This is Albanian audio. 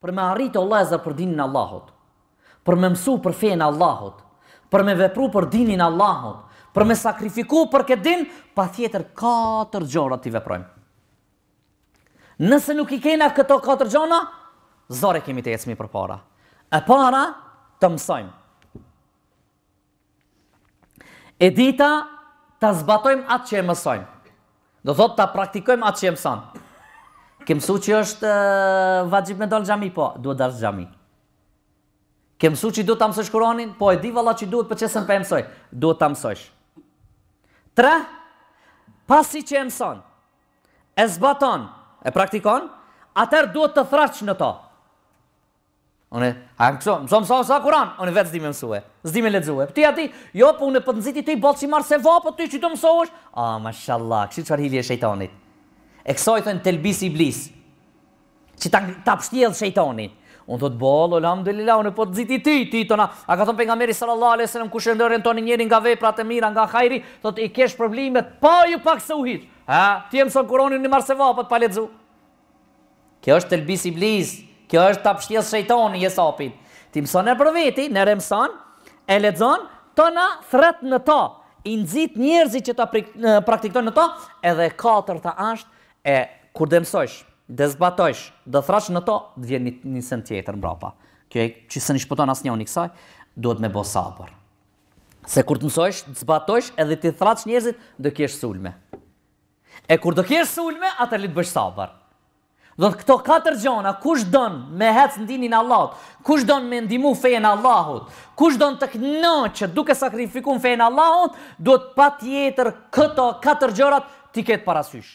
për me arritë o lezër për dinin Allahot, për me mësu për fejnë Allahot, për me vepru për dinin Allahot, për me sakrifiku për këtë din, pa thjetër katër gjona t'i veprojmë. Nëse nuk i kena këto katër gjona, zore kemi të jetësmi për para. E para të mësojmë. E dita të zbatojmë atë që e mësojmë. Do thotë të praktikojmë atë që e mësojmë. Ke mësu që është eh, vajjib me dalë gjami? Po, duhet dalë gjami. Ke mësu që duhet të mësojsh kuranin? Po, e di vala që duhet për po qesën për mësoj. Duhet të mësojsh. Tre, pasi që e mëson, e zbaton, e praktikon, atër duhet të thraqë në to. Unë, a më këso, mëso mëso mëso kuran? Unë vetë zdi me mësue, zdi me ledzue. Për ti ati, jo, për po unë për nëziti të i bolë që i marë se vo, për po ti që të mëso A, ah, mashallah, kështë që arhivje e E kësoj thënë i iblis, që ta pështjelë shejtoni. Unë thotë, bolë, lëmë dhe lila, unë po të ziti ti, ti tona. A ka thonë për nga meri sallallahu alai sallam, kushe ndërën toni njerin nga vepra të mira, nga hajri, thotë i kesh problemet, pa ju pak se uhit. Ha, ti e mëson kuronin një marseva, pa të paletzu. Kjo është telbis iblis, kjo është ta pështjelë shejtoni, jesapin. Ti mëson e për veti, në mëson, e ledzon, tona thret në to, i nëzit njerëzi që ta praktikton në to, edhe katër të ashtë e kur dhe mësojsh, dhe zbatojsh, dhe thrash në to, dhe vjen një, një sen tjetër mbrapa. Kjo e që se një shpëton asë një unë i kësaj, duhet me bo sabër. Se kur të mësojsh, të zbatojsh, edhe të thrash njerëzit, dhe kjesh sulme. E kur dhe kjesh sulme, atër li të bësh sabër. Do të këto katër gjona, kush don me hec ndinin Allahut, kush don me ndimu fejën Allahut, kush don të që duke sakrifikuar fejën Allahut, duhet patjetër këto katër gjorat tiket parasysh.